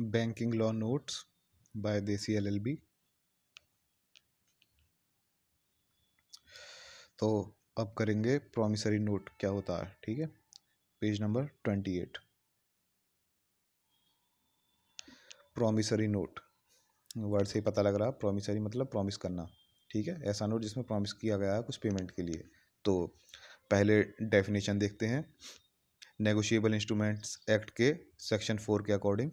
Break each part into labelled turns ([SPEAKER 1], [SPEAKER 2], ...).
[SPEAKER 1] notes by Desi L L B तो अब करेंगे प्रोमिसरी नोट क्या होता है ठीक है page number twenty eight promissory note word से ही पता लग रहा प्रोमिसरी मतलब प्रॉमिस करना ठीक है ऐसा नोट जिसमें प्रॉमिस किया गया है कुछ पेमेंट के लिए तो पहले डेफिनेशन देखते हैं नेगोशिएबल इंस्ट्रूमेंट्स एक्ट के सेक्शन फोर के अकॉर्डिंग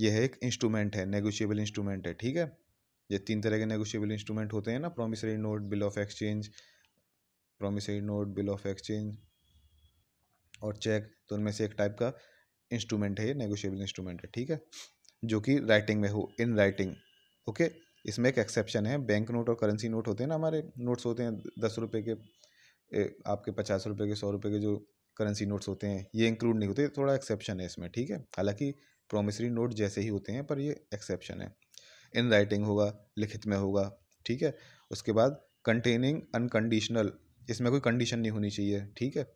[SPEAKER 1] यह एक इंस्ट्रूमेंट है नेगोशिएबल इंस्ट्रूमेंट है ठीक है ये तीन तरह के नेगोशिएबल इंस्ट्रूमेंट होते हैं ना promissory note bill of exchange promissory note bill of exchange और चेक तो उनमें से एक टाइप का इंस्ट्रूमेंट है ये नेगोशिएबल इंस्ट्रूमेंट है ठीक है जो कि राइटिंग में हो इन राइटिंग ओके इसमें एक एक्सेप्शन है बैंक नोट और करेंसी नोट होते हैं ना हमारे नोट्स होते हैं दस रुपये के ए, आपके पचास रुपये के सौ रुपये के जो करेंसी नोट्स होते हैं ये इंक्लूड नहीं होते थोड़ा एक्सेप्शन है इसमें ठीक है हालांकि प्रोमिसरी नोट जैसे ही होते हैं पर ये एक्सेप्शन है इन राइटिंग होगा लिखित में होगा ठीक है उसके बाद कंटेनिंग अनकंडीशनल इसमें कोई कंडीशन नहीं होनी चाहिए ठीक है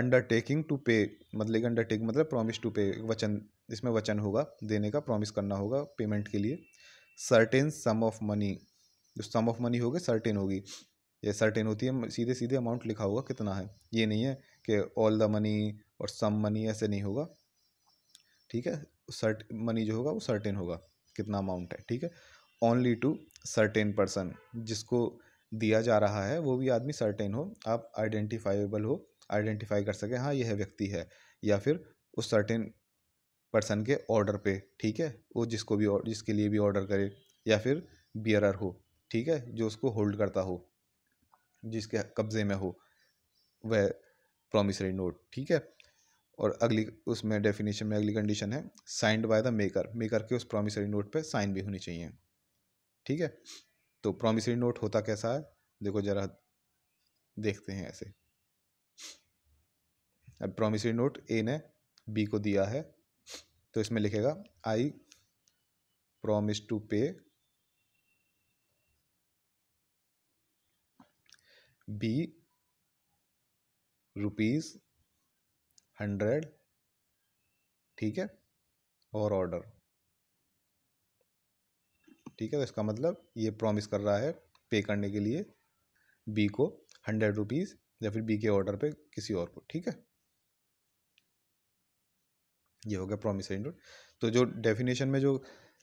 [SPEAKER 1] अंडरटेकिंग टू पे मतलब अंडरटेक मतलब प्रॉमिस टू पे वचन इसमें वचन होगा देने का प्रॉमिस करना होगा पेमेंट के लिए सर्टेन सम ऑफ मनी जो सम ऑफ मनी होगी सर्टेन होगी ये सर्टेन होती है सीधे सीधे अमाउंट लिखा होगा कितना है ये नहीं है कि ऑल द मनी और सम मनी ऐसे नहीं होगा ठीक है सर्ट मनी जो होगा वो सर्टेन होगा कितना अमाउंट है ठीक है ओनली टू सर्टेन पर्सन जिसको दिया जा रहा है वो भी आदमी सर्टेन हो आप आइडेंटिफाइबल हो आइडेंटिफाई कर सके हाँ यह व्यक्ति है या फिर उस सर्टेन पर्सन के ऑर्डर पे ठीक है वो जिसको भी जिसके लिए भी ऑर्डर करे या फिर बियरर हो ठीक है जो उसको होल्ड करता हो जिसके कब्ज़े में हो वह प्रोमिसरी नोट ठीक है और अगली उसमें डेफिनेशन में अगली कंडीशन है signed by the maker maker के उस प्रोमिसरी नोट पे साइन भी होनी चाहिए ठीक है तो प्रोमिसरी नोट होता कैसा है देखो ज़रा देखते हैं ऐसे अब प्रोमिसरी नोट ए ने बी को दिया है तो इसमें लिखेगा I promise to pay B rupees hundred ठीक है और ऑर्डर ठीक है तो इसका मतलब ये प्रॉमिस कर रहा है पे करने के लिए बी को हंड्रेड रुपीज़ या फिर बी के ऑर्डर पे किसी और को ठीक है ये हो गया प्रॉमिस नोट तो जो डेफिनेशन में जो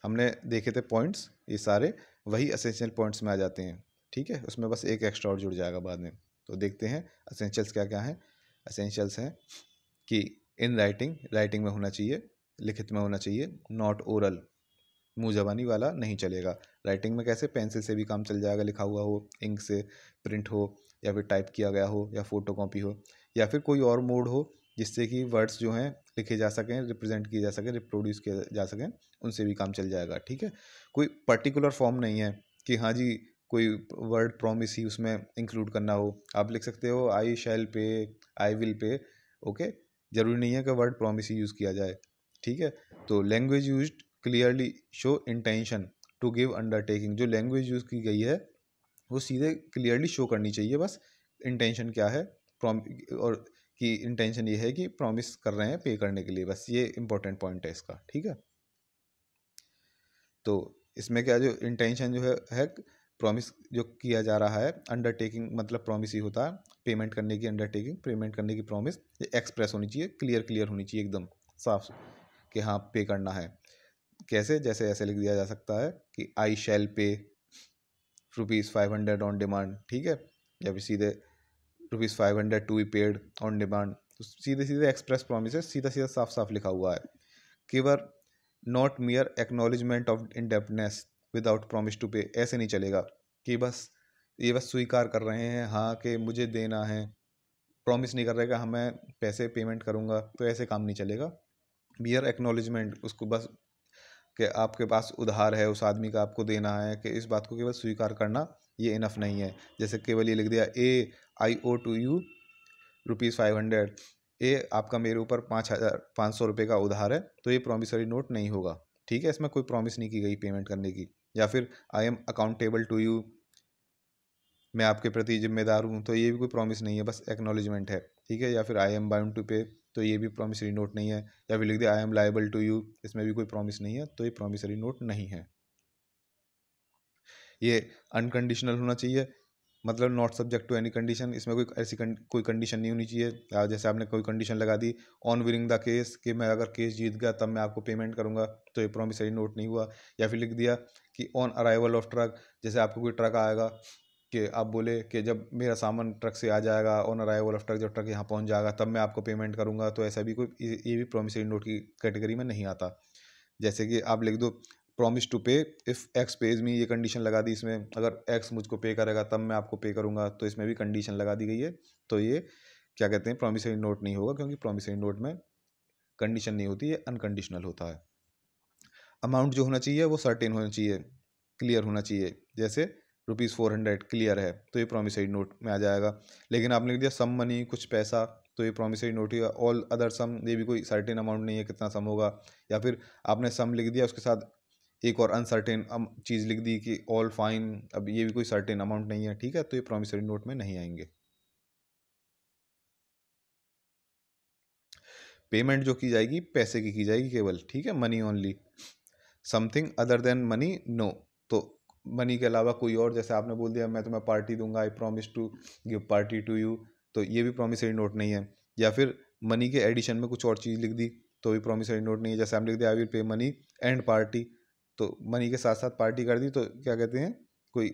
[SPEAKER 1] हमने देखे थे पॉइंट्स ये सारे वही असेंशियल पॉइंट्स में आ जाते हैं ठीक है उसमें बस एक एक्स्ट्रा और जुड़ जाएगा बाद में तो देखते हैं असेंशियल्स क्या क्या हैं असेंशियल्स हैं कि इन राइटिंग राइटिंग में होना चाहिए लिखित में होना चाहिए नॉट ओरल मुँह जबानी वाला नहीं चलेगा राइटिंग में कैसे पेंसिल से भी काम चल जाएगा लिखा हुआ हो इंक से प्रिंट हो या फिर टाइप किया गया हो या फ़ोटो कॉपी हो या फिर कोई और मोड हो जिससे कि वर्ड्स जो हैं लिखे जा सकें रिप्रेजेंट किए जा सकें रिप्रोड्यूस किए जा सकें उनसे भी काम चल जाएगा ठीक है कोई पर्टिकुलर फॉर्म नहीं है कि हाँ जी कोई वर्ड प्रॉमिस ही उसमें इंक्लूड करना हो आप लिख सकते हो आई शैल पे आई विल पे ओके ज़रूरी नहीं है कि वर्ड प्रोमिस ही यूज़ किया जाए ठीक है तो language use clearly show intention to give undertaking जो लैंग्वेज यूज़ की गई है वो सीधे क्लियरली शो करनी चाहिए बस इंटेंशन क्या है प्रॉम और कि इंटेंशन ये है कि प्रॉमिस कर रहे हैं पे करने के लिए बस ये इंपॉर्टेंट पॉइंट है इसका ठीक है तो इसमें क्या जो इंटेंशन जो है, है प्रॉमिस जो किया जा रहा है अंडरटेकिंग मतलब प्रॉमिस ही होता है पेमेंट करने की अंडरटेकिंग पेमेंट करने की प्रॉमिस ये एक्सप्रेस होनी चाहिए क्लियर क्लियर होनी चाहिए एकदम साफ कि हाँ पे करना है कैसे जैसे ऐसे लिख दिया जा सकता है कि I shall pay rupees five hundred on demand ठीक है या फिर सीधे rupees five hundred to be paid on demand तो सीधे सीधे एक्सप्रेस प्रॉमिस सीधा सीधा साफ साफ लिखा हुआ है केवर not mere acknowledgement of indebtedness without promise to pay ऐसे नहीं चलेगा कि बस ये बस स्वीकार कर रहे हैं हाँ कि मुझे देना है प्रॉमिस नहीं कर रहेगा हाँ मैं पैसे पेमेंट करूँगा तो ऐसे काम नहीं चलेगा बियर एक्नोलिजमेंट उसको बस कि आपके पास उधार है उस आदमी का आपको देना है कि इस बात को केवल स्वीकार करना ये इनफ नहीं है जैसे केवल ये लिख दिया ए I owe to you rupees five hundred ए आपका मेरे ऊपर पाँच हज़ार पाँच सौ रुपये का उधार है तो ये प्रॉमिसरी नोट नहीं होगा ठीक है इसमें कोई प्रॉमिस नहीं की गई पेमेंट करने की या फिर I am accountable to you मैं आपके प्रति जिम्मेदार हूँ तो ये भी कोई प्रॉमिस नहीं है बस एक्नॉलेजमेंट है ठीक है या फिर आई एम बाउंड टू पे तो ये भी प्रॉमिसरी नोट नहीं है या फिर लिख दिया I am liable to you इसमें भी कोई प्रॉमिस नहीं है तो ये प्रॉमिसरी नोट नहीं है ये अनकंडीशनल होना चाहिए मतलब not subject to any condition इसमें कोई ऐसी कोई कंडीशन नहीं होनी चाहिए जैसे आपने कोई कंडीशन लगा दी ऑन विनिंग द केस कि मैं अगर केस जीत गया तब मैं आपको पेमेंट करूंगा तो ये प्रोमिसरी नोट नहीं हुआ या फिर लिख दिया कि ऑन अराइवल ऑफ ट्रक जैसे आपको कोई ट्रक आएगा कि आप बोले कि जब मेरा सामान ट्रक से आ जाएगा ऑन अराइवल ऑफ ट्रक जब ट्रक यहाँ पहुँच जाएगा तब मैं आपको पेमेंट करूँगा तो ऐसा भी कोई ये भी प्रोमिसरी नोट की कैटेगरी में नहीं आता जैसे कि आप लिख दो promise to pay if X page में ये कंडीशन लगा दी इसमें अगर एक्स मुझको पे करेगा तब मैं आपको पे करूँगा तो इसमें भी कंडीशन लगा दी गई है तो ये क्या कहते हैं प्रॉमिसरी नोट नहीं होगा क्योंकि प्रोमिस नोट में कंडीशन नहीं होती ये अनकंडीशनल होता है अमाउंट जो होना चाहिए वो सर्टेन होना चाहिए क्लियर होना चाहिए जैसे रुपीज़ फोर हंड्रेड क्लियर है तो ये प्रॉमिसरी नोट में आ जाएगा लेकिन आपने लिख दिया सम मनी कुछ पैसा तो ये प्रॉमिसरी नोट ही ऑल अदर सम ये भी कोई सर्टेन अमाउंट नहीं है कितना सम होगा या फिर आपने सम लिख दिया उसके साथ एक और अनसर्टेन चीज़ लिख दी कि ऑल फाइन अब ये भी कोई सर्टेन अमाउंट नहीं है ठीक है तो ये प्रोमिसरी नोट में नहीं आएंगे पेमेंट जो की जाएगी पैसे की की जाएगी केवल ठीक है money only something other than money no तो मनी के अलावा कोई और जैसे आपने बोल दिया मैं तुम्हें पार्टी दूंगा I promise to give party to you तो ये भी प्रॉमिसरी नोट नहीं है या फिर मनी के एडिशन में कुछ और चीज़ लिख दी तो भी प्रॉमिसरी नोट नहीं है जैसे हम लिख दिया I will pay money and party तो मनी के साथ साथ पार्टी कर दी तो क्या कहते हैं कोई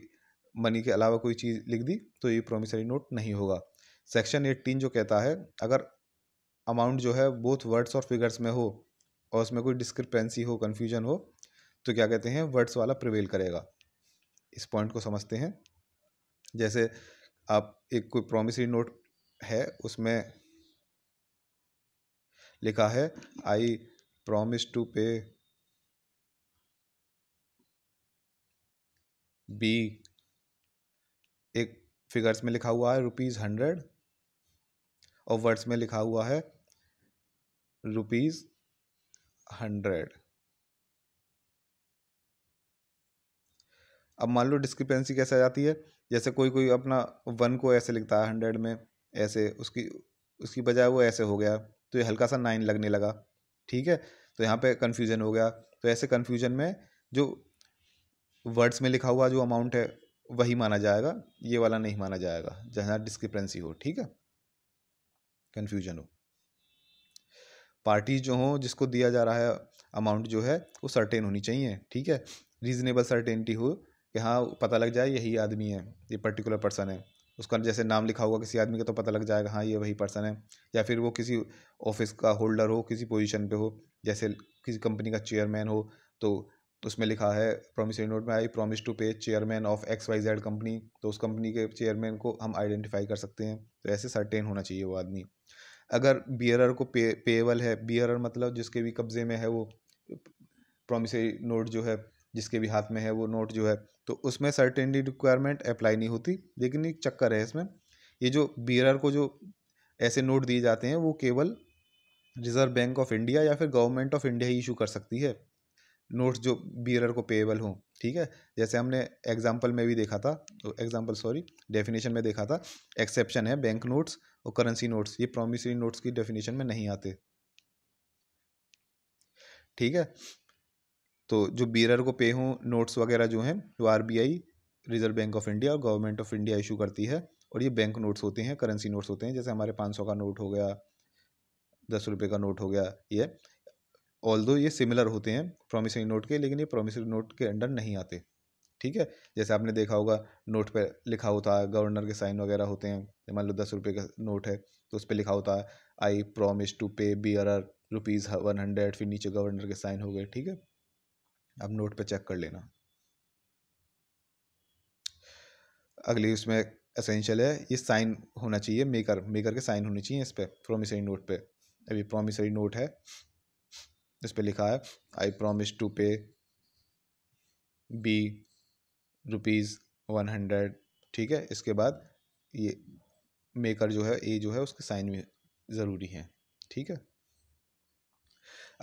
[SPEAKER 1] मनी के अलावा कोई चीज़ लिख दी तो ये प्रोमिसरी नोट नहीं होगा सेक्शन एट्टीन जो कहता है अगर अमाउंट जो है बोथ वर्ड्स और फिगर्स में हो और उसमें कोई डिस्क्रिपेंसी हो कन्फ्यूजन हो तो क्या कहते हैं वर्ड्स वाला प्रिवेल करेगा इस पॉइंट को समझते हैं जैसे आप एक कोई प्रोमिसरी नोट है उसमें लिखा है I promise to pay B एक फिगर्स में लिखा हुआ है रुपीज़ हंड्रेड और वर्ड्स में लिखा हुआ है रुपीज़ हंड्रेड अब मान लो डिस्क्रिपेंसी कैसे आ जाती है जैसे कोई कोई अपना वन को ऐसे लिखता है हंड्रेड में ऐसे उसकी उसकी बजाय वो ऐसे हो गया तो ये हल्का सा नाइन लगने लगा ठीक है तो यहाँ पे कन्फ्यूजन हो गया तो ऐसे कन्फ्यूजन में जो वर्ड्स में लिखा हुआ जो अमाउंट है वही माना जाएगा ये वाला नहीं माना जाएगा जहाँ डिस्क्रिपेंसी हो ठीक है कन्फ्यूजन हो पार्टी जो हों जिसको दिया जा रहा है अमाउंट जो है वो सर्टेन होनी चाहिए ठीक है रीजनेबल सर्टेनिटी हो कि हाँ पता लग जाए यही आदमी है ये पर्टिकुलर पर्सन है उसका जैसे नाम लिखा हुआ किसी आदमी का तो पता लग जाएगा हाँ ये वही पर्सन है या फिर वो किसी ऑफिस का होल्डर हो किसी पोजीशन पे हो जैसे किसी कंपनी का चेयरमैन हो तो तो उसमें लिखा है प्रोमिसरी नोट में I promise to pay chairman of X Y Z company तो उस कंपनी के चेयरमैन को हम आइडेंटिफाई कर सकते हैं तो ऐसे सर्टेन होना चाहिए वो आदमी अगर बियरर को पे पेबल है बियरर मतलब जिसके भी कब्जे में है वो प्रोमिसरी नोट जो है जिसके भी हाथ में है वो नोट जो है तो उसमें सर्टेनली रिक्वायरमेंट अप्लाई नहीं होती लेकिन एक चक्कर है इसमें ये जो बियरर को जो ऐसे नोट दिए जाते हैं वो केवल रिजर्व बैंक ऑफ इंडिया या फिर गवर्नमेंट ऑफ इंडिया ही इशू कर सकती है नोट्स जो बीरर को पेएबल हों ठीक है जैसे हमने एग्जाम्पल में भी देखा था तो एग्जाम्पल सॉरी डेफिनेशन में देखा था एक्सेप्शन है बैंक नोट्स और करेंसी नोट्स ये प्रोमिसरी नोट्स की डेफिनेशन में नहीं आते ठीक है तो जो बीरर को पे हों नोट्स वगैरह जो हैं वो R reserve bank of India और गवर्नमेंट ऑफ इंडिया इशू करती है और ये बैंक नोट्स होते हैं करेंसी नोट्स होते हैं जैसे हमारे पाँच सौ का नोट हो गया दस रुपये का नोट हो गया ये ऑल दो ये सिमिलर होते हैं प्रोमिसरी नोट के लेकिन ये प्रोमिसरी नोट के अंडर नहीं आते ठीक है जैसे आपने देखा होगा नोट पे लिखा होता है गवर्नर के साइन वगैरह होते हैं मान लो दस रुपये का नोट है तो उस पर लिखा होता है I promise to pay B R R rupees one hundred फिर नीचे गवर्नर के साइन हो गए ठीक है अब नोट पे चेक कर लेना अगली उसमें असेंशियल है ये साइन होना चाहिए मेकर मेकर के साइन होने चाहिए इस पर प्रोमिसरी नोट पर अभी प्रोमिसरी नोट है इस पर लिखा है I promise to pay B rupees one hundred ठीक है इसके बाद ये मेकर जो है ए जो है उसके साइन में ज़रूरी है ठीक है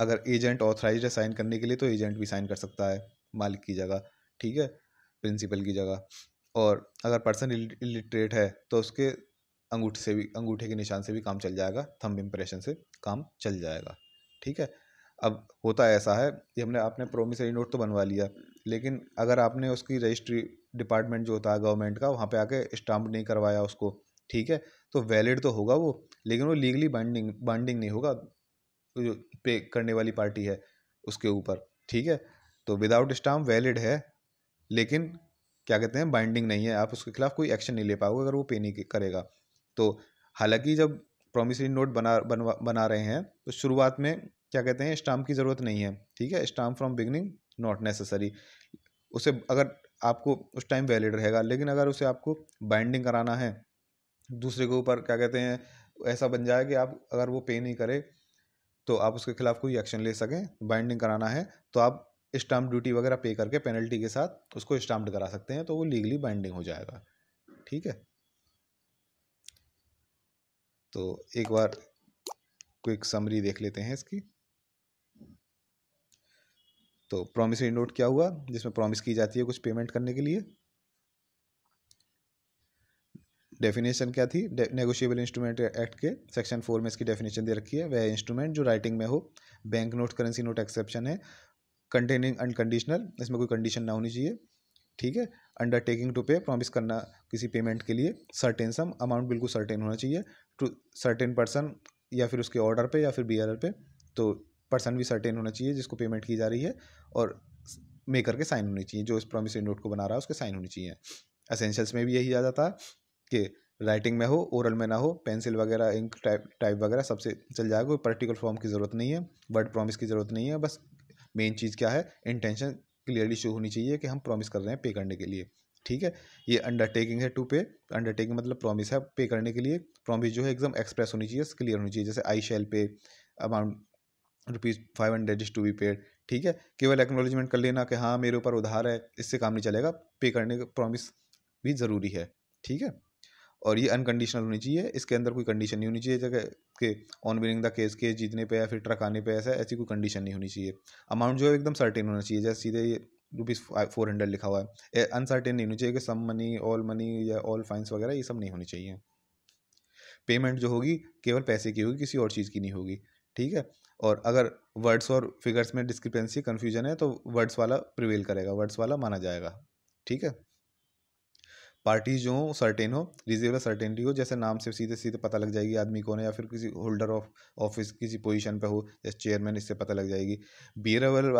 [SPEAKER 1] अगर एजेंट ऑथराइज है साइन करने के लिए तो एजेंट भी साइन कर सकता है मालिक की जगह ठीक है प्रिंसिपल की जगह और अगर पर्सन इलिटरेट है तो उसके अंगूठे से भी अंगूठे के निशान से भी काम चल जाएगा थंब इम्प्रेशन से काम चल जाएगा ठीक है अब होता ऐसा है कि हमने आपने प्रोमिसरी नोट तो बनवा लिया लेकिन अगर आपने उसकी रजिस्ट्री डिपार्टमेंट जो होता है गवर्नमेंट का वहाँ पे आके स्टाम्प नहीं करवाया उसको ठीक है तो वैलिड तो होगा वो लेकिन वो लीगली बाइंडिंग बाइंडिंग नहीं होगा जो पे करने वाली पार्टी है उसके ऊपर ठीक है तो विदाउट स्टाम्प वैलिड है लेकिन क्या कहते हैं बाइंडिंग नहीं है आप उसके खिलाफ कोई एक्शन नहीं ले पाओगे अगर वो पे नहीं करेगा तो हालांकि जब प्रोमिसरी नोट बना बनवा बना रहे हैं तो शुरुआत में क्या कहते हैं स्टाम्प की ज़रूरत नहीं है ठीक है stamp from beginning not necessary उसे अगर आपको उस टाइम वैलिड रहेगा लेकिन अगर उसे आपको बाइंडिंग कराना है दूसरे के ऊपर क्या कहते हैं ऐसा बन जाए कि आप अगर वो पे नहीं करे तो आप उसके खिलाफ कोई एक्शन ले सकें बाइंडिंग कराना है तो आप स्टाम्प ड्यूटी वगैरह पे करके पेनल्टी के साथ उसको स्टाम्प करा सकते हैं तो वो लीगली बाइंडिंग हो जाएगा ठीक है तो एक बार क्विक समरी देख लेते हैं इसकी तो प्रोमिस नोट क्या हुआ जिसमें प्रॉमिस की जाती है कुछ पेमेंट करने के लिए डेफिनेशन क्या थी नेगोशिएबल इंस्ट्रूमेंट एक्ट के सेक्शन फोर में इसकी डेफिनेशन दे रखी है वह इंस्ट्रूमेंट जो राइटिंग में हो bank note currency note exception है कंटेनिंग अनकंडीशनल इसमें कोई कंडीशन ना होनी चाहिए ठीक है अंडरटेकिंग टू पे प्रॉमिस करना किसी पेमेंट के लिए सर्टेन सम अमाउंट बिल्कुल सर्टेन होना चाहिए टू सर्टेन पर्सन या फिर उसके ऑर्डर पे या फिर बी पे तो पर्सन भी सर्टेन होना चाहिए जिसको पेमेंट की जा रही है और मेकर के साइन होने चाहिए जो इस प्रोमिसरी नोट को बना रहा है उसके साइन होने चाहिए असेंशल्स में भी यही आ जाता है कि राइटिंग में हो ओरल में ना हो पेंसिल वगैरह इंक टाइप टाइप वगैरह सबसे चल जाएगा कोई पर्टिकुलर फॉर्म की ज़रूरत नहीं है वर्ड प्रॉमिस की ज़रूरत नहीं है बस मेन चीज़ क्या है इंटेंशन क्लियरली शो होनी चाहिए कि हम प्रॉमिस कर रहे हैं पे करने के लिए ठीक है ये अंडरटेकिंग है टू पे अंडरटेकिंग मतलब प्रॉमिस है पे करने के लिए प्रॉमिस जो है एकदम एक्सप्रेस होनी चाहिए क्लियर होनी चाहिए जैसे I shall pay amount rupees five hundred is to be paid ठीक है केवल एक्नोलॉजमेंट कर लेना कि हाँ मेरे ऊपर उधार है इससे काम नहीं चलेगा पे करने का प्रॉमिस भी ज़रूरी है ठीक है और ये अनकंडीशनल होनी चाहिए इसके अंदर कोई कंडीशन नहीं होनी चाहिए जगह के on winning the case case जीतने पे या फिर ट्रक आने पे ऐसा ऐसी कोई कंडीशन नहीं होनी चाहिए अमाउंट जो है एकदम सर्टेन होना चाहिए जैसे सीधे ये रुपीज़ फोर हंड्रेड लिखा हुआ है अनसर्टेन नहीं होनी चाहिए कि सम मनी ऑल मनी या ऑल फाइन्स वगैरह ये सब नहीं होनी चाहिए पेमेंट जो होगी केवल पैसे की होगी किसी और चीज़ की नहीं होगी ठीक है और अगर वर्ड्स और फिगर्स में डिस्क्रिपेंसी कन्फ्यूजन है तो वर्ड्स वाला प्रिवेल करेगा वर्ड्स वाला माना जाएगा ठीक है पार्टीज जो हो सर्टेन हो रिजेबल सर्टेनिटी हो जैसे नाम से सीधे सीधे पता लग जाएगी आदमी कौन है या फिर किसी होल्डर ऑफ ऑफिस किसी पोजीशन पे हो जैसे चेयरमैन इससे पता लग जाएगी बियरेबल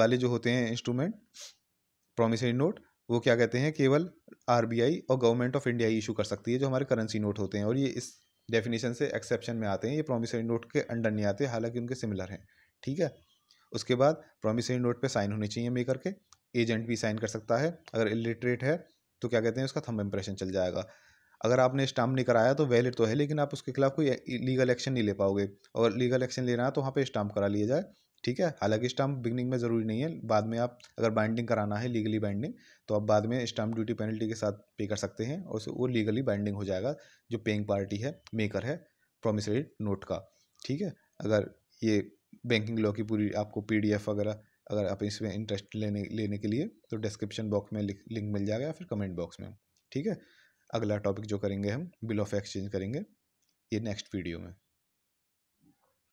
[SPEAKER 1] वाले जो होते हैं इंस्ट्रूमेंट प्रोमिसरी नोट वो क्या कहते हैं केवल आरबीआई और गवर्नमेंट ऑफ इंडिया ही इशू कर सकती है जो हमारे करेंसी नोट होते हैं और ये इस डेफिनेशन से एक्सेप्शन में आते हैं ये प्रोमिसरी नोट के अंडर नहीं आते हालांकि उनके सिमिलर हैं ठीक है उसके बाद प्रोमिसरी नोट पे साइन होने चाहिए मेकर के एजेंट भी साइन कर सकता है अगर इलिटरेट है तो क्या कहते हैं उसका थम इम्प्रेशन चल जाएगा अगर आपने स्टाम्प नहीं कराया तो वैलिड तो है लेकिन आप उसके खिलाफ कोई लीगल एक्शन नहीं ले पाओगे और लीगल एक्शन लेना है तो वहाँ पर स्टाम्प करा लिया जाए ठीक है हालांकि स्टाम्प बिगनिंग में ज़रूरी नहीं है बाद में आप अगर बाइंडिंग कराना है लीगली बाइंडिंग तो आप बाद में स्टाम्प ड्यूटी पेनल्टी के साथ पे कर सकते हैं और वो लीगली बाइंडिंग हो जाएगा जो पेइंग पार्टी है मेकर है प्रोमिसरी नोट का ठीक है अगर ये बैंकिंग लॉ की पूरी आपको एफ वगैरह अगर आप इसमें इंटरेस्ट लेने लेने के लिए तो डिस्क्रिप्शन बॉक्स में लिंक मिल जाएगा या फिर कमेंट बॉक्स में ठीक है अगला टॉपिक जो करेंगे हम बिल ऑफ एक्सचेंज करेंगे ये नेक्स्ट वीडियो में